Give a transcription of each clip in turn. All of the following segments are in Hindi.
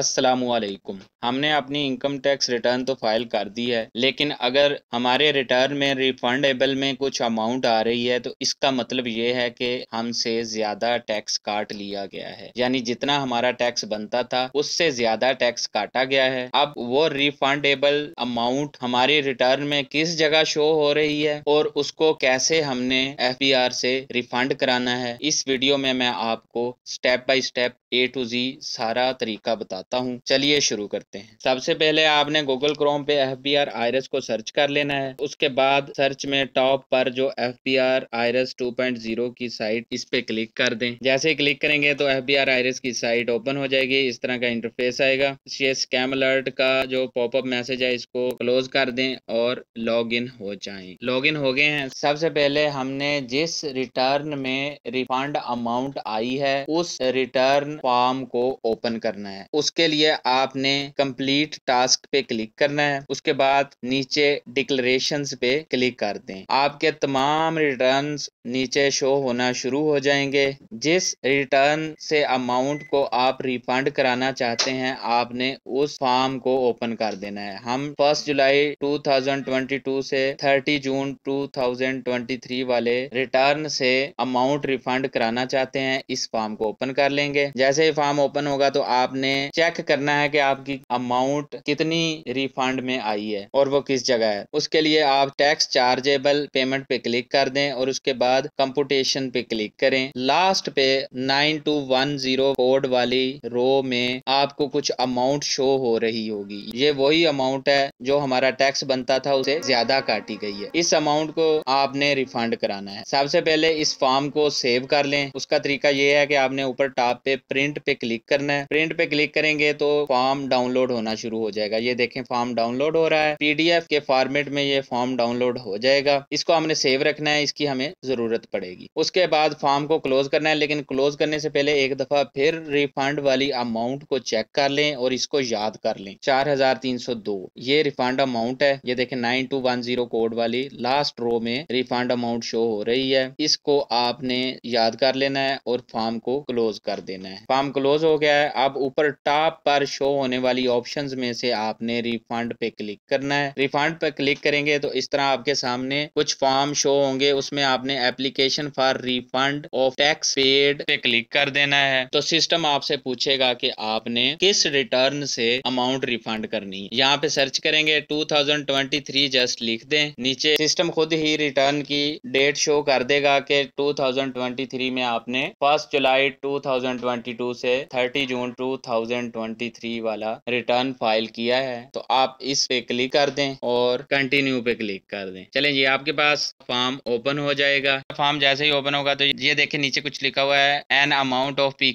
असलकुम हमने अपनी इनकम टैक्स रिटर्न तो फाइल कर दी है लेकिन अगर हमारे रिटर्न में रिफंडेबल में कुछ अमाउंट आ रही है तो इसका मतलब ये है कि हमसे ज्यादा टैक्स काट लिया गया है यानी जितना हमारा टैक्स बनता था उससे ज्यादा टैक्स काटा गया है अब वो रिफंडेबल अमाउंट हमारे रिटर्न में किस जगह शो हो रही है और उसको कैसे हमने एफ से रिफंड कराना है इस वीडियो में मैं आपको step by step A to Z सारा तरीका बताता हूँ चलिए शुरू करते हैं सबसे पहले आपने गूगल क्रोम पे एफ बी आर आयरस को सर्च कर लेना है उसके बाद सर्च में टॉप पर जो F B R Iris two point zero की साइट इस पे क्लिक कर दें जैसे ही क्लिक करेंगे तो एफ बी आर आयरस की साइट ओपन हो जाएगी इस तरह का इंटरफेस आएगा ये स्कैम अलर्ट का जो पॉपअप मैसेज है इसको क्लोज कर दें और लॉग इन हो जाए लॉग इन हो गए हैं सबसे पहले हमने जिस रिटर्न में रिफंड अमाउंट आई है उस रिटर्न फॉर्म को ओपन करना है उसके लिए आपने कंप्लीट टास्क पे क्लिक करना है उसके बाद नीचे डिक्लेरेशन पे क्लिक कर दें आपके तमाम रिटर्न नीचे शो होना शुरू हो जाएंगे जिस रिटर्न से अमाउंट को आप रिफंड कराना चाहते हैं आपने उस फॉर्म को ओपन कर देना है हम फर्स्ट जुलाई 2022 से 30 जून 2023 वाले रिटर्न से अमाउंट रिफंड कराना चाहते हैं इस फॉर्म को ओपन कर लेंगे जैसे जैसे ही फॉर्म ओपन होगा तो आपने चेक करना है कि आपकी अमाउंट कितनी रिफंड में आई है और वो किस जगह है उसके लिए आप टैक्स चार्जेबल पेमेंट पे क्लिक कर दें और उसके बाद कंपुटेशन पे क्लिक करें लास्ट पे nine two one zero code वाली रो में आपको कुछ अमाउंट शो हो रही होगी ये वही अमाउंट है जो हमारा टैक्स बनता था उसे ज्यादा काटी गई है इस अमाउंट को आपने रिफंड कराना है सबसे पहले इस फॉर्म को सेव कर लें उसका तरीका ये है कि आपने ऊपर टॉप पे प्रिंट प्रिंट पे क्लिक करना है प्रिंट पे क्लिक करेंगे तो फॉर्म डाउनलोड होना शुरू हो जाएगा ये देखें फॉर्म डाउनलोड हो रहा है पीडीएफ के फॉर्मेट में ये फॉर्म डाउनलोड हो जाएगा इसको हमने सेव रखना है इसकी हमें जरूरत पड़ेगी उसके बाद फॉर्म को क्लोज करना है लेकिन क्लोज करने से पहले एक दफा फिर रिफंड वाली अमाउंट को चेक कर ले और इसको याद कर लें चार हजार तीन सौ दो ये रिफंड अमाउंट है ये देखें nine two one zero code वाली लास्ट रो में रिफंड अमाउंट शो हो रही है इसको आपने याद कर लेना है और फॉर्म को क्लोज कर देना है फॉर्म क्लोज हो गया है अब ऊपर टॉप पर शो होने वाली ऑप्शन में से आपने रिफंड पे क्लिक करना है रिफंड पे क्लिक करेंगे तो इस तरह आपके सामने कुछ फॉर्म शो होंगे उसमें आपने application for refund of tax paid पे क्लिक कर देना है तो सिस्टम आपसे पूछेगा कि आपने किस रिटर्न से अमाउंट रिफंड करनी है यहाँ पे सर्च करेंगे 2023 जस्ट लिख दें नीचे सिस्टम खुद ही रिटर्न की डेट शो कर देगा कि 2023 में आपने फर्स्ट जुलाई 2020 2022 से 30 जून 2023 वाला रिटर्न फाइल किया है तो आप इस पे क्लिक कर दें और कंटिन्यू पे क्लिक कर दें चले ये आपके पास फॉर्म ओपन हो जाएगा फॉर्म जैसे ही ओपन होगा तो ये देखें नीचे कुछ लिखा हुआ है एन अमाउंट ऑफ पी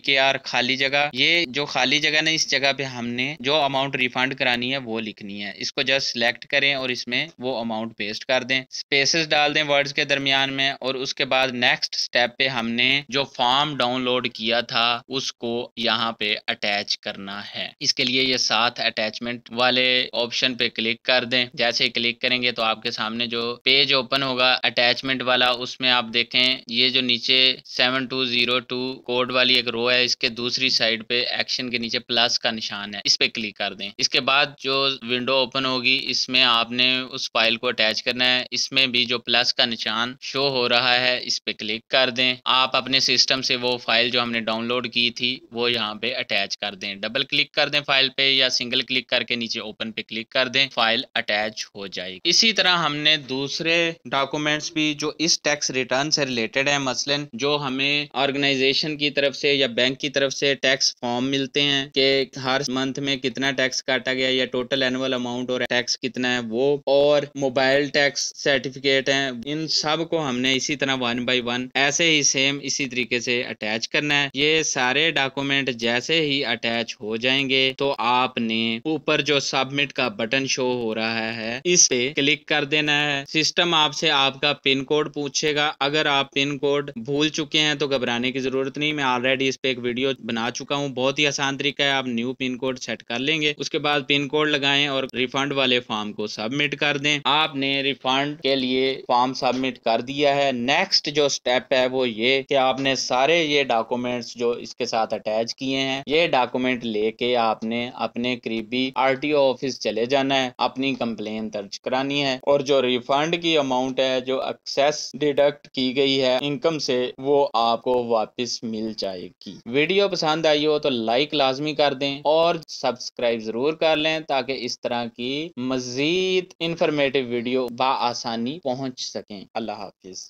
खाली जगह ये जो खाली जगह ना इस जगह पे हमने जो अमाउंट रिफंड करानी है वो लिखनी है इसको जस्ट सिलेक्ट करें और इसमें वो अमाउंट पेस्ट कर दें स्पेसेस डाल दें वर्ड्स के दरमियान में और उसके बाद नेक्स्ट स्टेप पे हमने जो फॉर्म डाउनलोड किया था उस उसको यहाँ पे अटैच करना है इसके लिए ये सात अटैचमेंट वाले ऑप्शन पे क्लिक कर दें जैसे ही क्लिक करेंगे तो आपके सामने जो पेज ओपन होगा अटैचमेंट वाला उसमें आप देखें ये जो नीचे seven two zero two code वाली एक रो है इसके दूसरी साइड पे एक्शन के नीचे प्लस का निशान है इस पे क्लिक कर दें इसके बाद जो विंडो ओपन होगी इसमें आपने उस फाइल को अटैच करना है इसमें भी जो प्लस का निशान शो हो रहा है इस पे क्लिक कर दें आप अपने सिस्टम से वो फाइल जो हमने डाउनलोड की थी वो यहाँ पे अटैच कर दें डबल क्लिक कर दें फाइल पे या सिंगल क्लिक करके नीचे ओपन पे क्लिक कर दें फाइल अटैच हो जाएगी इसी तरह हमने दूसरे डॉक्यूमेंट्स भी जो इस टैक्स रिटर्न से रिलेटेड है मसलन जो हमें ऑर्गेनाइजेशन की तरफ से या बैंक की तरफ से टैक्स फॉर्म मिलते हैं कि हर मंथ में कितना टैक्स काटा गया या टोटल एनुअल अमाउंट और टैक्स कितना है वो और मोबाइल टैक्स सर्टिफिकेट है इन सब को हमने इसी तरह वन बाई वन ऐसे ही सेम इसी तरीके से अटैच करना है ये सारे डॉक्यूमेंट जैसे ही अटैच हो जाएंगे तो आपने ऊपर जो सबमिट का बटन शो हो रहा है इस पे क्लिक कर देना है सिस्टम आपसे आपका पिन कोड पूछेगा अगर आप पिन कोड भूल चुके हैं तो घबराने की जरूरत नहीं मैं ऑलरेडी इस पे एक वीडियो बना चुका हूँ बहुत ही आसान तरीका है आप न्यू पिन कोड सेट कर लेंगे उसके बाद पिन कोड लगाए और रिफंड वाले फॉर्म को सबमिट कर दे आपने रिफंड के लिए फॉर्म सबमिट कर दिया है नेक्स्ट जो स्टेप है वो ये कि आपने सारे ये डॉक्यूमेंट्स जो इसके साथ साथ अटैच किए हैं ये डॉक्यूमेंट लेके आपने अपने करीबी आरटीओ ऑफिस चले जाना है अपनी कंप्लेन दर्ज करानी है और जो रिफंड की अमाउंट है जो एक्सेस डिडक्ट की गई है इनकम से वो आपको वापस मिल जाएगी वीडियो पसंद आई हो तो लाइक लाजमी कर दें और सब्सक्राइब जरूर कर लें ताकि इस तरह की मजीद इंफॉर्मेटिव वीडियो आसानी पहुंच सकें अल्लाह हाफिज